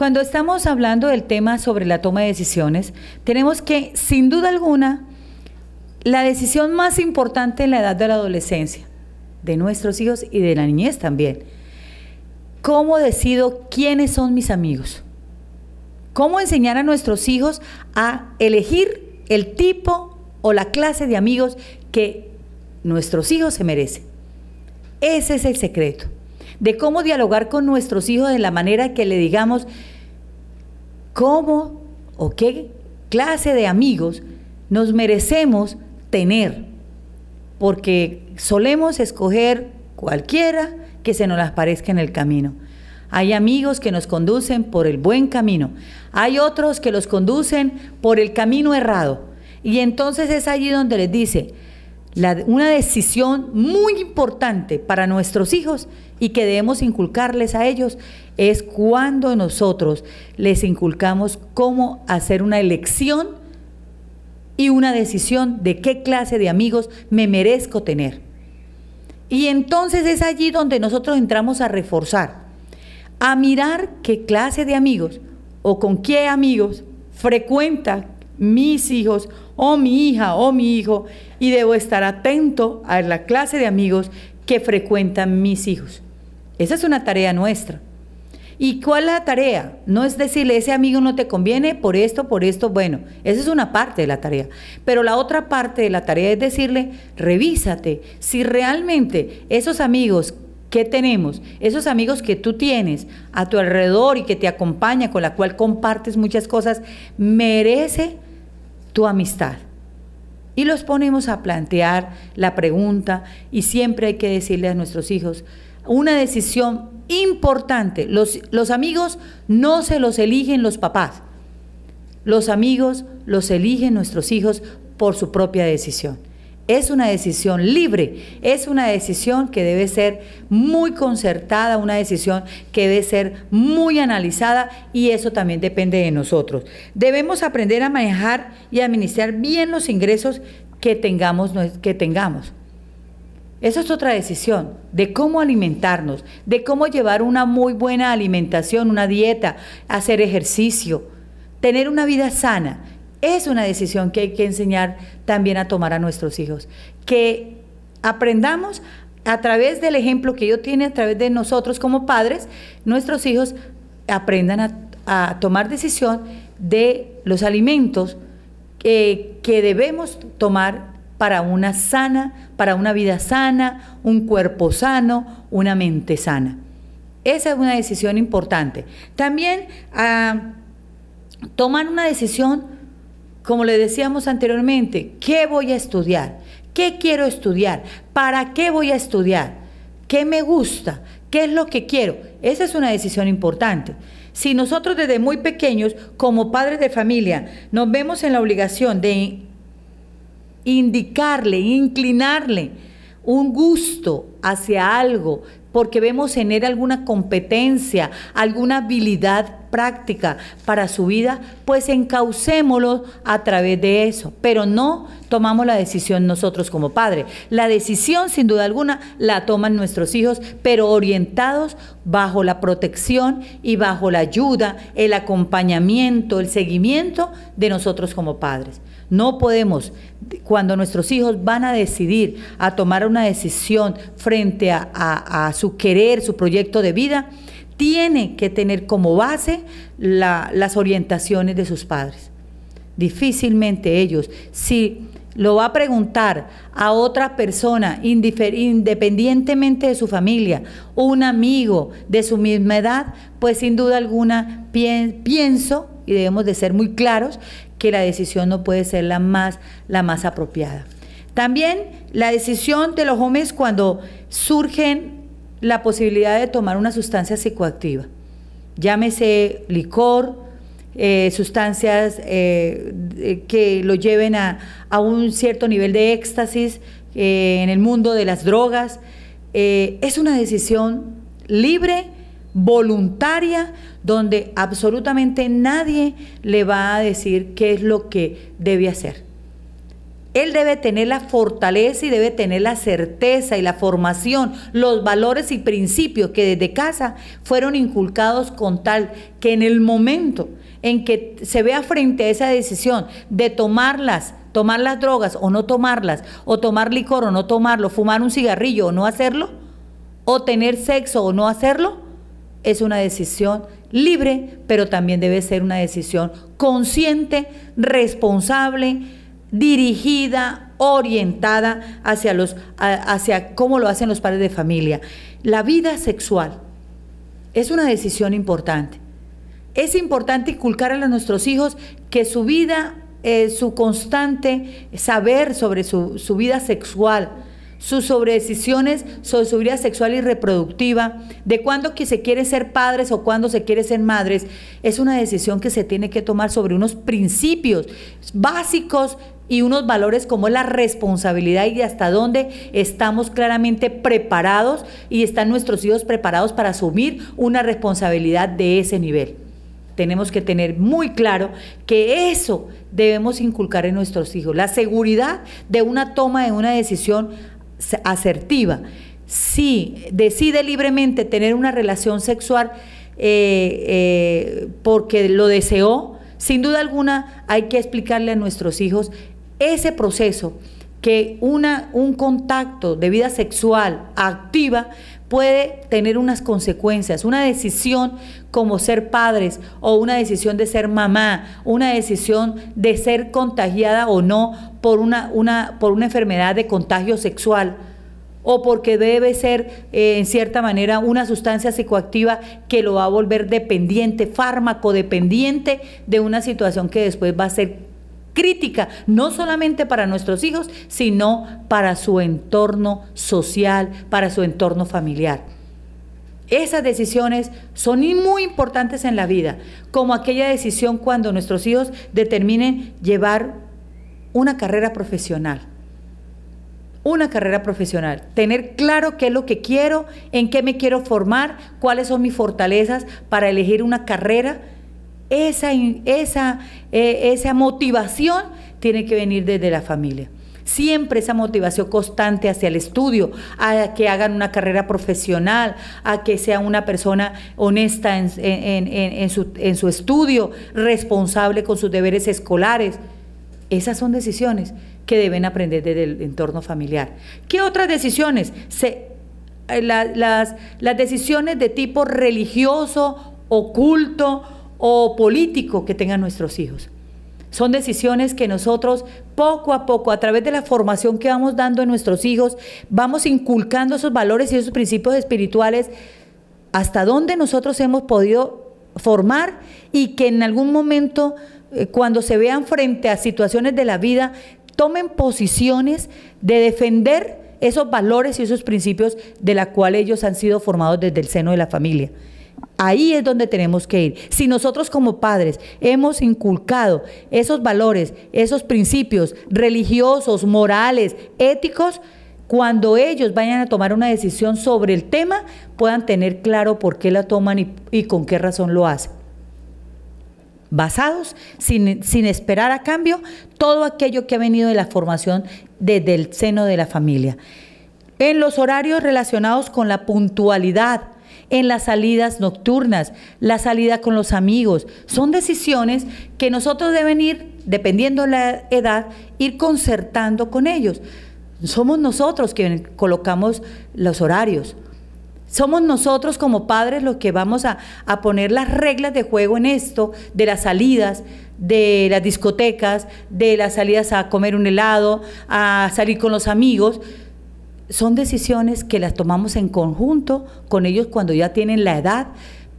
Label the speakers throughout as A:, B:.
A: Cuando estamos hablando del tema sobre la toma de decisiones, tenemos que, sin duda alguna, la decisión más importante en la edad de la adolescencia, de nuestros hijos y de la niñez también. ¿Cómo decido quiénes son mis amigos? ¿Cómo enseñar a nuestros hijos a elegir el tipo o la clase de amigos que nuestros hijos se merecen? Ese es el secreto de cómo dialogar con nuestros hijos de la manera que le digamos, cómo o qué clase de amigos nos merecemos tener, porque solemos escoger cualquiera que se nos las parezca en el camino. Hay amigos que nos conducen por el buen camino, hay otros que los conducen por el camino errado. Y entonces es allí donde les dice, una decisión muy importante para nuestros hijos y que debemos inculcarles a ellos es cuando nosotros les inculcamos cómo hacer una elección y una decisión de qué clase de amigos me merezco tener. Y entonces es allí donde nosotros entramos a reforzar, a mirar qué clase de amigos o con qué amigos frecuenta mis hijos o mi hija o mi hijo y debo estar atento a la clase de amigos que frecuentan mis hijos. Esa es una tarea nuestra. ¿Y cuál es la tarea? No es decirle, ese amigo no te conviene por esto, por esto, bueno, esa es una parte de la tarea. Pero la otra parte de la tarea es decirle, revísate si realmente esos amigos que tenemos, esos amigos que tú tienes a tu alrededor y que te acompaña, con la cual compartes muchas cosas, merece tu amistad. Y los ponemos a plantear la pregunta y siempre hay que decirle a nuestros hijos, una decisión importante, los, los amigos no se los eligen los papás, los amigos los eligen nuestros hijos por su propia decisión. Es una decisión libre, es una decisión que debe ser muy concertada, una decisión que debe ser muy analizada y eso también depende de nosotros. Debemos aprender a manejar y administrar bien los ingresos que tengamos. Que tengamos. Eso es otra decisión, de cómo alimentarnos, de cómo llevar una muy buena alimentación, una dieta, hacer ejercicio, tener una vida sana es una decisión que hay que enseñar también a tomar a nuestros hijos. Que aprendamos a través del ejemplo que ellos tienen, a través de nosotros como padres, nuestros hijos aprendan a, tomar decisión de los alimentos que, debemos tomar para una sana, para una vida sana, un cuerpo sano, una mente sana. Esa es una decisión importante. También tomar ah, toman una decisión como le decíamos anteriormente, ¿qué voy a estudiar? ¿Qué quiero estudiar? ¿Para qué voy a estudiar? ¿Qué me gusta? ¿Qué es lo que quiero? Esa es una decisión importante. Si nosotros desde muy pequeños, como padres de familia, nos vemos en la obligación de indicarle, inclinarle un gusto hacia algo, porque vemos en él alguna competencia, alguna habilidad práctica para su vida, pues encaucémoslo a través de eso, pero no tomamos la decisión nosotros como padres. La decisión, sin duda alguna, la toman nuestros hijos, pero orientados bajo la protección y bajo la ayuda, el acompañamiento, el seguimiento de nosotros como padres. No podemos, cuando nuestros hijos van a decidir, a tomar una decisión frente a, su querer, su proyecto de vida, tiene que tener como base las orientaciones de sus padres. Difícilmente ellos, si lo va a preguntar a otra persona, independientemente de su familia, un amigo de su misma edad, pues sin duda alguna pienso, y debemos de ser muy claros, que la decisión no puede ser la más, la más apropiada. También la decisión de los hombres cuando surgen la posibilidad de tomar una sustancia psicoactiva, llámese licor, eh, sustancias eh, que lo lleven a, un cierto nivel de éxtasis eh, en el mundo de las drogas. es una decisión libre, voluntaria, donde absolutamente nadie le va a decir qué es lo que debe hacer. Él debe tener la fortaleza y debe tener la certeza y la formación, los valores y principios que desde casa fueron inculcados con tal que en el momento en que se vea frente a esa decisión de tomarlas, tomar las drogas o no tomarlas, o tomar licor o no tomarlo, fumar un cigarrillo o no hacerlo, o tener sexo o no hacerlo, es una decisión libre, pero también debe ser una decisión consciente, responsable, dirigida, orientada hacia, los, hacia cómo lo hacen los padres de familia. La vida sexual es una decisión importante. Es importante inculcar a nuestros hijos que su vida, eh, su constante saber sobre su vida sexual, sus sobredecisiones sobre su vida sexual y reproductiva, de cuándo se quiere ser padres o cuándo se quiere ser madres, es una decisión que se tiene que tomar sobre unos principios básicos y unos valores como la responsabilidad y hasta dónde estamos claramente preparados y están nuestros hijos preparados para asumir una responsabilidad de ese nivel tenemos que tener muy claro que eso debemos inculcar en nuestros hijos, la seguridad de una toma de una decisión asertiva, si decide libremente tener una relación sexual eh, eh, porque lo deseó, sin duda alguna hay que explicarle a nuestros hijos ese proceso que una, un contacto de vida sexual activa puede tener unas consecuencias, una decisión como ser padres o una decisión de ser mamá, una decisión de ser contagiada o no por una, una, por una enfermedad de contagio sexual o porque debe ser eh, en cierta manera una sustancia psicoactiva que lo va a volver dependiente, fármaco dependiente de una situación que después va a ser crítica, no solamente para nuestros hijos, sino para su entorno social, para su entorno familiar. Esas decisiones son muy importantes en la vida, como aquella decisión cuando nuestros hijos determinen llevar una carrera profesional. Una carrera profesional, tener claro qué es lo que quiero, en qué me quiero formar, cuáles son mis fortalezas para elegir una carrera esa, esa, eh, esa motivación tiene que venir desde la familia siempre esa motivación constante hacia el estudio, a que hagan una carrera profesional, a que sea una persona honesta en, su, estudio, responsable con sus deberes escolares. Esas son decisiones que deben aprender desde el entorno familiar. ¿Qué otras decisiones? Se, eh, las, las decisiones de tipo religioso, oculto, o político que tengan nuestros hijos. Son decisiones que nosotros poco a poco, a través de la formación que vamos dando a nuestros hijos, vamos inculcando esos valores y esos principios espirituales hasta donde nosotros hemos podido formar y que en algún momento, eh, cuando se vean frente a situaciones de la vida, tomen posiciones de defender esos valores y esos principios de la cual ellos han sido formados desde el seno de la familia. Ahí es donde tenemos que ir. Si nosotros como padres hemos inculcado esos valores, esos principios religiosos, morales, éticos, cuando ellos vayan a tomar una decisión sobre el tema, puedan tener claro por qué la toman y, con qué razón lo hacen. Basados, sin, sin esperar a cambio, todo aquello que ha venido de la formación desde el seno de la familia. En los horarios relacionados con la puntualidad, en las salidas nocturnas, la salida con los amigos. Son decisiones que nosotros deben ir, dependiendo la edad, ir concertando con ellos. Somos nosotros quienes colocamos los horarios. Somos nosotros como padres los que vamos a, a, poner las reglas de juego en esto, de las salidas, de las discotecas, de las salidas a comer un helado, a salir con los amigos son decisiones que las tomamos en conjunto con ellos cuando ya tienen la edad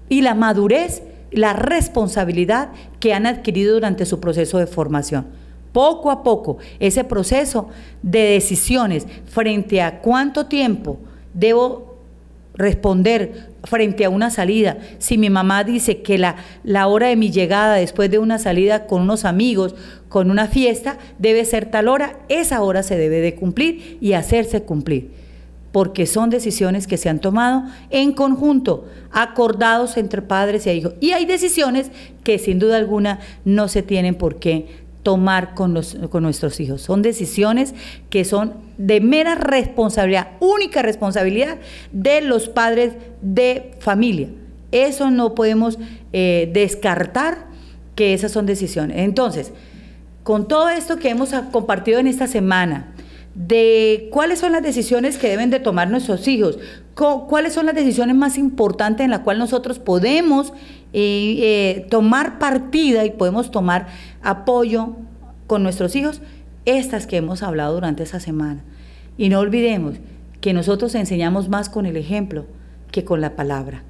A: y la madurez, la responsabilidad que han adquirido durante su proceso de formación. Poco a poco, ese proceso de decisiones frente a cuánto tiempo debo responder frente a una salida. Si mi mamá dice que la, la hora de mi llegada después de una salida con unos amigos, con una fiesta, debe ser tal hora, esa hora se debe de cumplir y hacerse cumplir, porque son decisiones que se han tomado en conjunto, acordados entre padres e hijos. Y hay decisiones que sin duda alguna no se tienen por qué tomar con, con, nuestros hijos. Son decisiones que son de mera responsabilidad, única responsabilidad de los padres de familia. Eso no podemos eh, descartar que esas son decisiones. Entonces, con todo esto que hemos compartido en esta semana, de cuáles son las decisiones que deben de tomar nuestros hijos, cuáles son las decisiones más importantes en las cuales nosotros podemos y eh, tomar partida y podemos tomar apoyo con nuestros hijos, estas que hemos hablado durante esa semana. Y no olvidemos que nosotros enseñamos más con el ejemplo que con la palabra.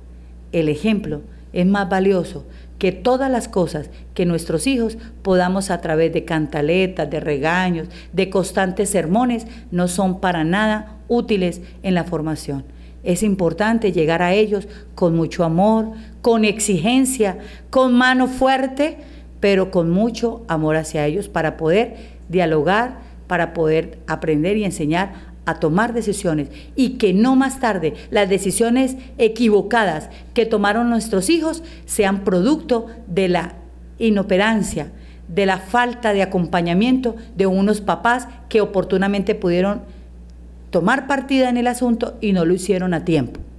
A: El ejemplo es más valioso que todas las cosas que nuestros hijos podamos a través de cantaletas, de regaños, de constantes sermones, no son para nada útiles en la formación. Es importante llegar a ellos con mucho amor, con exigencia, con mano fuerte, pero con mucho amor hacia ellos para poder dialogar, para poder aprender y enseñar a tomar decisiones y que no más tarde las decisiones equivocadas que tomaron nuestros hijos sean producto de la inoperancia, de la falta de acompañamiento de unos papás que oportunamente pudieron tomar partida en el asunto y no lo hicieron a tiempo.